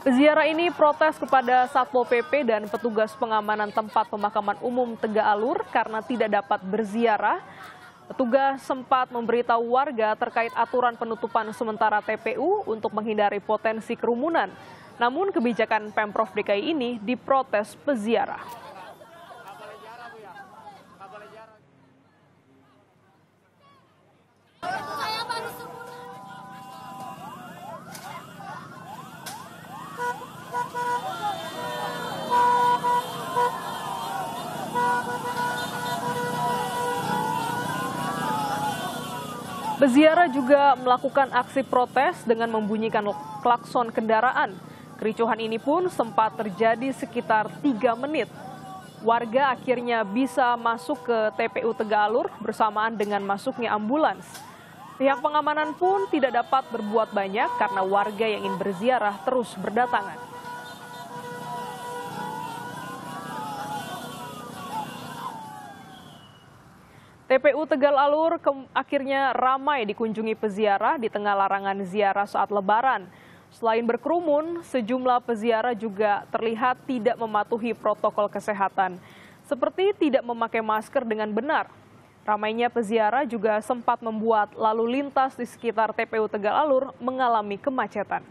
Peziarah ini protes kepada Satpol PP dan petugas pengamanan tempat pemakaman umum Tegak Alur karena tidak dapat berziarah. Petugas sempat memberitahu warga terkait aturan penutupan sementara TPU untuk menghindari potensi kerumunan. Namun kebijakan Pemprov DKI ini diprotes peziarah. Peziarah juga melakukan aksi protes dengan membunyikan klakson kendaraan. Kericuhan ini pun sempat terjadi sekitar 3 menit. Warga akhirnya bisa masuk ke TPU Tegalur bersamaan dengan masuknya ambulans. Pihak pengamanan pun tidak dapat berbuat banyak karena warga yang ingin berziarah terus berdatangan. TPU Tegal Alur akhirnya ramai dikunjungi peziarah di tengah larangan ziarah saat lebaran. Selain berkerumun, sejumlah peziarah juga terlihat tidak mematuhi protokol kesehatan, seperti tidak memakai masker dengan benar. Ramainya peziarah juga sempat membuat lalu lintas di sekitar TPU Tegal Alur mengalami kemacetan.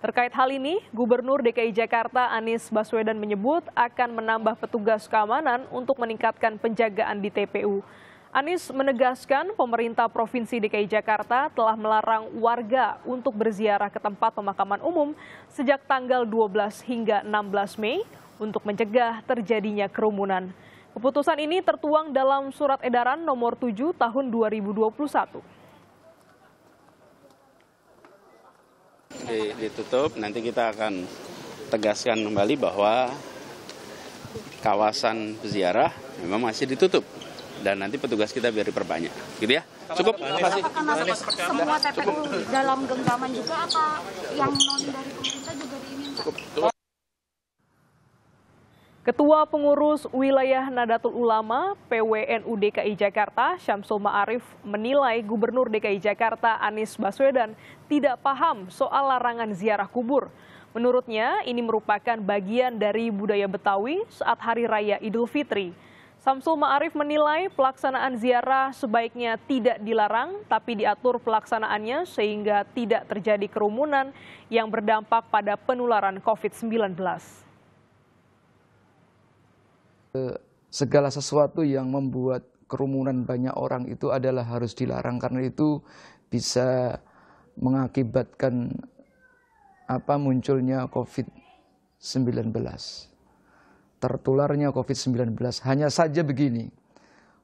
Terkait hal ini, Gubernur DKI Jakarta Anies Baswedan menyebut akan menambah petugas keamanan untuk meningkatkan penjagaan di TPU. Anies menegaskan pemerintah Provinsi DKI Jakarta telah melarang warga untuk berziarah ke tempat pemakaman umum sejak tanggal 12 hingga 16 Mei untuk mencegah terjadinya kerumunan. Keputusan ini tertuang dalam Surat Edaran Nomor 7 Tahun 2021. ditutup. Nanti kita akan tegaskan kembali bahwa kawasan ziarah memang masih ditutup dan nanti petugas kita biar diperbanyak gitu ya cukup Apakah masih semua TPU dalam genggaman juga apa yang non dari pemerintah juga diinginkan cukup. Ketua Pengurus Wilayah Nadatul Ulama PWNU DKI Jakarta Syamsul Ma'arif menilai Gubernur DKI Jakarta Anies Baswedan tidak paham soal larangan ziarah kubur. Menurutnya ini merupakan bagian dari budaya Betawi saat Hari Raya Idul Fitri. Samsul Ma'arif menilai pelaksanaan ziarah sebaiknya tidak dilarang tapi diatur pelaksanaannya sehingga tidak terjadi kerumunan yang berdampak pada penularan COVID-19. Segala sesuatu yang membuat kerumunan banyak orang itu adalah harus dilarang karena itu bisa mengakibatkan apa munculnya COVID-19. Tertularnya COVID-19 hanya saja begini.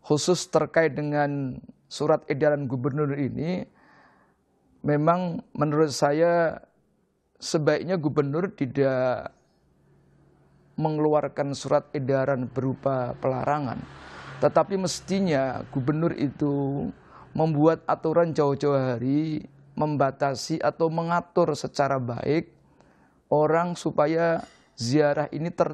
Khusus terkait dengan surat edaran gubernur ini memang menurut saya sebaiknya gubernur tidak mengeluarkan surat edaran berupa pelarangan. Tetapi mestinya gubernur itu membuat aturan jauh-jauh hari membatasi atau mengatur secara baik orang supaya ziarah ini ter